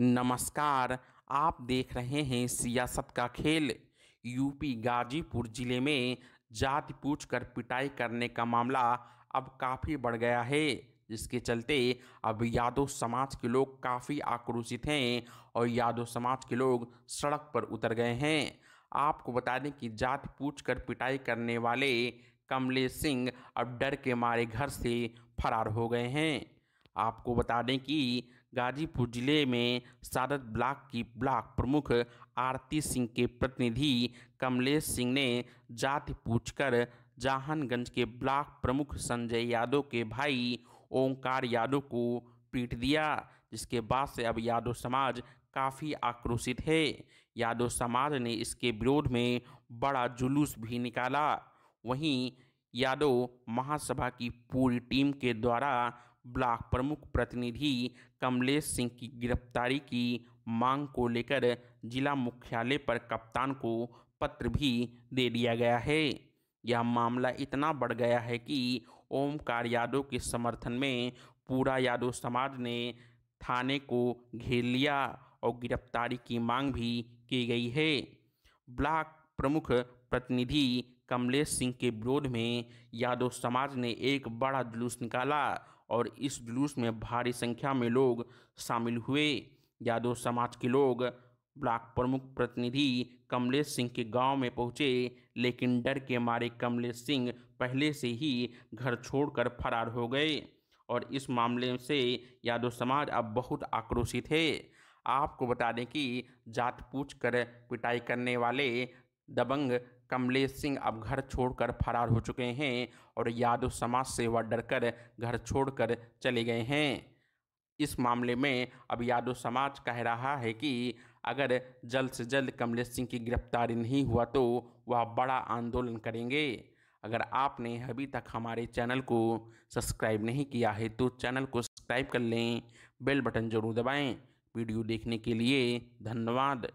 नमस्कार आप देख रहे हैं सियासत का खेल यूपी गाजीपुर जिले में जाति पूछ कर पिटाई करने का मामला अब काफ़ी बढ़ गया है जिसके चलते अब यादव समाज के लोग काफ़ी आक्रोशित हैं और यादव समाज के लोग सड़क पर उतर गए हैं आपको बता दें कि जात पूछ कर पिटाई करने वाले कमलेश सिंह अब डर के मारे घर से फरार हो गए हैं आपको बता दें कि गाजीपुर जिले में सादत ब्लॉक की ब्लॉक प्रमुख आरती सिंह के प्रतिनिधि कमलेश सिंह ने जाति पूछकर जाहनगंज के ब्लॉक प्रमुख संजय यादव के भाई ओंकार यादव को पीट दिया जिसके बाद से अब यादव समाज काफ़ी आक्रोशित है यादव समाज ने इसके विरोध में बड़ा जुलूस भी निकाला वहीं यादव महासभा की पूरी टीम के द्वारा ब्लॉक प्रमुख प्रतिनिधि कमलेश सिंह की गिरफ्तारी की मांग को लेकर जिला मुख्यालय पर कप्तान को पत्र भी दे दिया गया है यह मामला इतना बढ़ गया है कि ओमकार यादव के समर्थन में पूरा यादव समाज ने थाने को घेर लिया और गिरफ्तारी की मांग भी की गई है ब्लॉक प्रमुख प्रतिनिधि कमलेश सिंह के विरोध में यादव समाज ने एक बड़ा जुलूस निकाला और इस जुलूस में भारी संख्या में लोग शामिल हुए यादव समाज के लोग ब्लॉक प्रमुख प्रतिनिधि कमलेश सिंह के गांव में पहुंचे लेकिन डर के मारे कमलेश सिंह पहले से ही घर छोड़कर फरार हो गए और इस मामले से यादव समाज अब बहुत आक्रोशित है आपको बता दें कि जात पूछ कर पिटाई करने वाले दबंग कमलेश सिंह अब घर छोड़कर फरार हो चुके हैं और यादव समाज सेवा डरकर घर छोड़कर चले गए हैं इस मामले में अब यादव समाज कह रहा है कि अगर जल्द से जल्द कमलेश सिंह की गिरफ्तारी नहीं हुआ तो वह बड़ा आंदोलन करेंगे अगर आपने अभी तक हमारे चैनल को सब्सक्राइब नहीं किया है तो चैनल को सब्सक्राइब कर लें बेल बटन जरूर दबाएं वीडियो देखने के लिए धन्यवाद